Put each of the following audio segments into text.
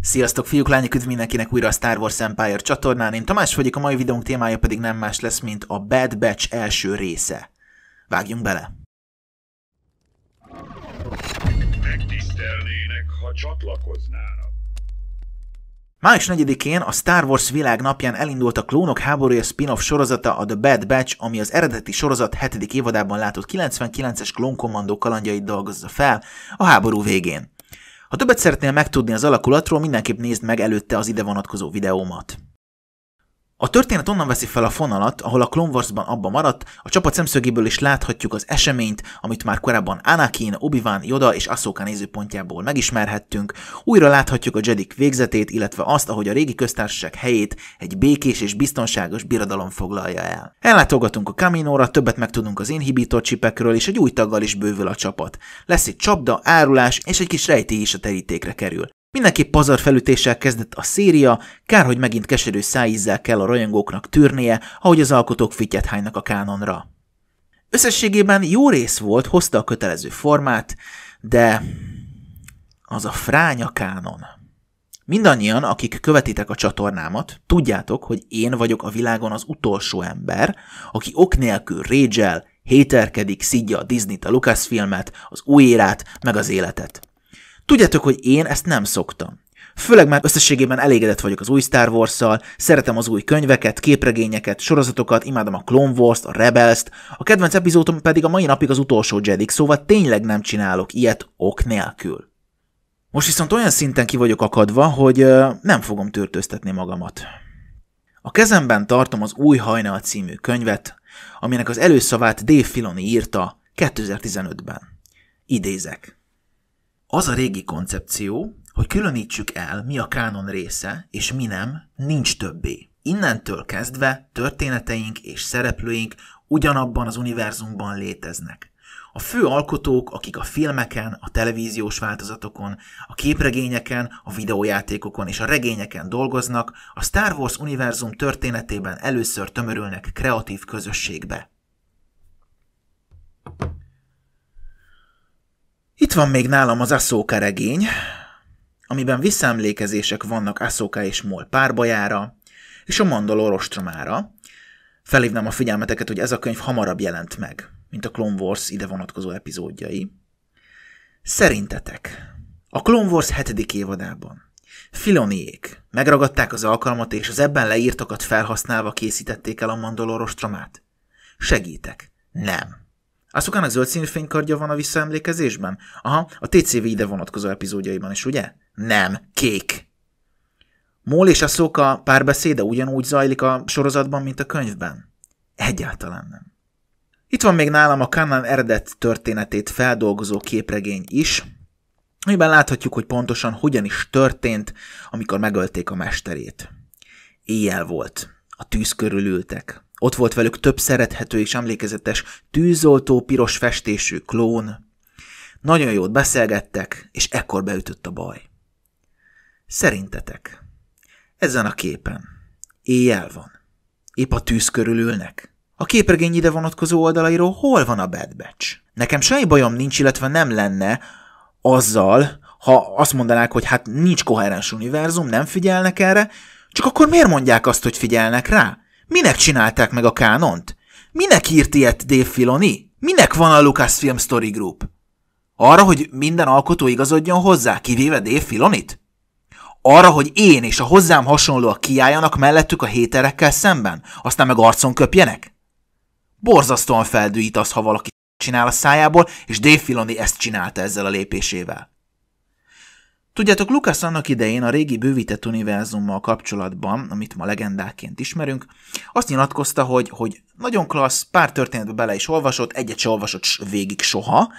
Sziasztok fiúk, lányok, üdv mindenkinek újra a Star Wars Empire csatornán. Én Tamás vagyok, a mai videónk témája pedig nem más lesz, mint a Bad Batch első része. Vágjunk bele! Megtisztelnének, ha csatlakoznának. Május 4-én a Star Wars világ napján elindult a Klónok háborúja spin-off sorozata a The Bad Batch, ami az eredeti sorozat 7. évadában látott 99-es klónkommandó kalandjait dolgozza fel a háború végén. Ha többet szeretnél megtudni az alakulatról, mindenképp nézd meg előtte az ide vonatkozó videómat. A történet onnan veszi fel a fonalat, ahol a Clone Wars-ban abba maradt, a csapat szemszögéből is láthatjuk az eseményt, amit már korábban Anakin, Obi-Wan, Yoda és Ahsoka nézőpontjából megismerhettünk, újra láthatjuk a Jedik végzetét, illetve azt, ahogy a régi köztársaság helyét egy békés és biztonságos birodalom foglalja el. Ellátogatunk a Kaminóra, többet megtudunk az inhibitor csipekről, és egy új taggal is bővül a csapat. Lesz egy csapda, árulás, és egy kis rejtély is a terítékre kerül. Mindenképp felütéssel kezdett a széria, kár, hogy megint keserű szájízzel kell a rajongóknak tűrnie, ahogy az alkotók fityet hánynak a kánonra. Összességében jó rész volt, hozta a kötelező formát, de az a fránya kánon. Mindannyian, akik követitek a csatornámat, tudjátok, hogy én vagyok a világon az utolsó ember, aki ok nélkül rédzsel, héterkedik, szidja a Disney-t, a Lucasfilmet, az új érát, meg az életet. Tudjátok, hogy én ezt nem szoktam. Főleg már összességében elégedett vagyok az új Star wars szeretem az új könyveket, képregényeket, sorozatokat, imádom a Clone Wars-t, a Rebels-t, a kedvenc epizódom pedig a mai napig az utolsó jedi szóval tényleg nem csinálok ilyet ok nélkül. Most viszont olyan szinten ki vagyok akadva, hogy ö, nem fogom törtőztetni magamat. A kezemben tartom az Új Hajnal című könyvet, aminek az előszavát Dave Filoni írta 2015-ben. Idézek az a régi koncepció, hogy különítsük el, mi a kánon része, és mi nem, nincs többé. Innentől kezdve történeteink és szereplőink ugyanabban az univerzumban léteznek. A fő alkotók, akik a filmeken, a televíziós változatokon, a képregényeken, a videójátékokon és a regényeken dolgoznak, a Star Wars univerzum történetében először tömörülnek kreatív közösségbe. Itt van még nálam az Asszóka regény, amiben visszaemlékezések vannak Asszóka és Mol párbajára, és a Mandalor ostromára. Felhívnám a figyelmeteket, hogy ez a könyv hamarabb jelent meg, mint a Clone Wars ide vonatkozó epizódjai. Szerintetek a Clone Wars hetedik évadában Filoniék megragadták az alkalmat, és az ebben leírtakat felhasználva készítették el a mandolor ostromát? Segítek. Nem. Asukának zöld színű fénykardja van a visszaemlékezésben? Aha, a TCV ide vonatkozó epizódjaiban is, ugye? Nem, kék. Mól és szóka párbeszéde ugyanúgy zajlik a sorozatban, mint a könyvben? Egyáltalán nem. Itt van még nálam a Kanan eredet történetét feldolgozó képregény is, amiben láthatjuk, hogy pontosan hogyan is történt, amikor megölték a mesterét. Éjjel volt. A tűz körül ültek. Ott volt velük több szerethető és emlékezetes tűzoltó piros festésű klón. Nagyon jót beszélgettek, és ekkor beütött a baj. Szerintetek, ezen a képen éjjel van. Épp a tűz körül ülnek. A képregény ide vonatkozó oldalairól hol van a Bad Batch? Nekem semmi bajom nincs, illetve nem lenne azzal, ha azt mondanák, hogy hát nincs koherens univerzum, nem figyelnek erre, csak akkor miért mondják azt, hogy figyelnek rá? Minek csinálták meg a kánont? Minek írt ilyet Dave Filoni? Minek van a Lucasfilm Story Group? Arra, hogy minden alkotó igazodjon hozzá, kivéve Dave Filonit? Arra, hogy én és a hozzám hasonlóak kiálljanak mellettük a héterekkel szemben, aztán meg arcon köpjenek? Borzasztóan feldűít az, ha valaki csinál a szájából, és Dave Filoni ezt csinálta ezzel a lépésével. Tudjátok, Lucas annak idején a régi bővített univerzummal kapcsolatban, amit ma legendáként ismerünk, azt nyilatkozta, hogy, hogy nagyon klassz, pár történetbe bele is olvasott, egyet se olvasott végig soha,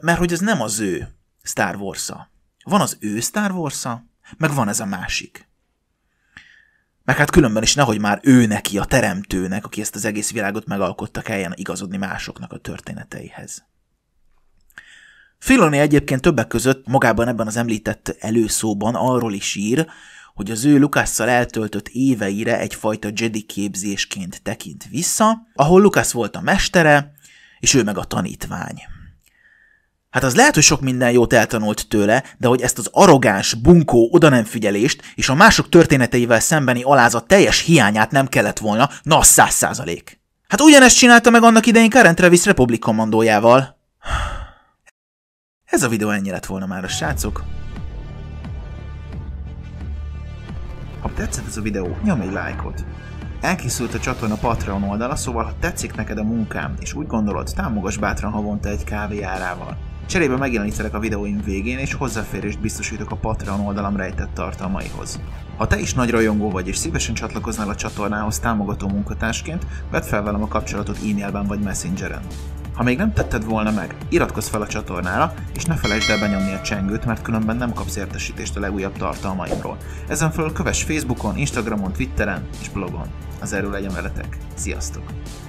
mert hogy ez nem az ő Star wars -a. Van az ő Star wars meg van ez a másik. Meg hát különben is nehogy már ő neki, a teremtőnek, aki ezt az egész világot megalkotta, kelljen igazodni másoknak a történeteihez. Filoni egyébként többek között magában ebben az említett előszóban arról is ír, hogy az ő Lukásszal eltöltött éveire egyfajta Jedi képzésként tekint vissza, ahol Lukász volt a mestere, és ő meg a tanítvány. Hát az lehet, hogy sok minden jót eltanult tőle, de hogy ezt az arrogáns, bunkó, oda nem figyelést és a mások történeteivel szembeni alázat teljes hiányát nem kellett volna, na száz százalék. Hát ugyanezt csinálta meg annak idején Karen Travis Republic kommandójával. Ez a videó ennyi lett volna már a srácok. Ha tetszett ez a videó, nyomj egy lájkot. Elkészült a csatorna Patreon oldala, szóval ha tetszik neked a munkám, és úgy gondolod, támogass bátran havonta egy kávé árával. Cserébe megjelenítelek a videóim végén, és hozzáférést biztosítok a Patreon oldalam rejtett tartalmaihoz. Ha te is nagy rajongó vagy, és szívesen csatlakoznál a csatornához támogató munkatársként, vedd fel velem a kapcsolatot e-mailben vagy messengeren. Ha még nem tetted volna meg, iratkozz fel a csatornára, és ne felejtsd el benyomni a csengőt, mert különben nem kapsz értesítést a legújabb tartalmaimról. Ezen felül kövess Facebookon, Instagramon, Twitteren és blogon. Az erő legyen veletek. Sziasztok!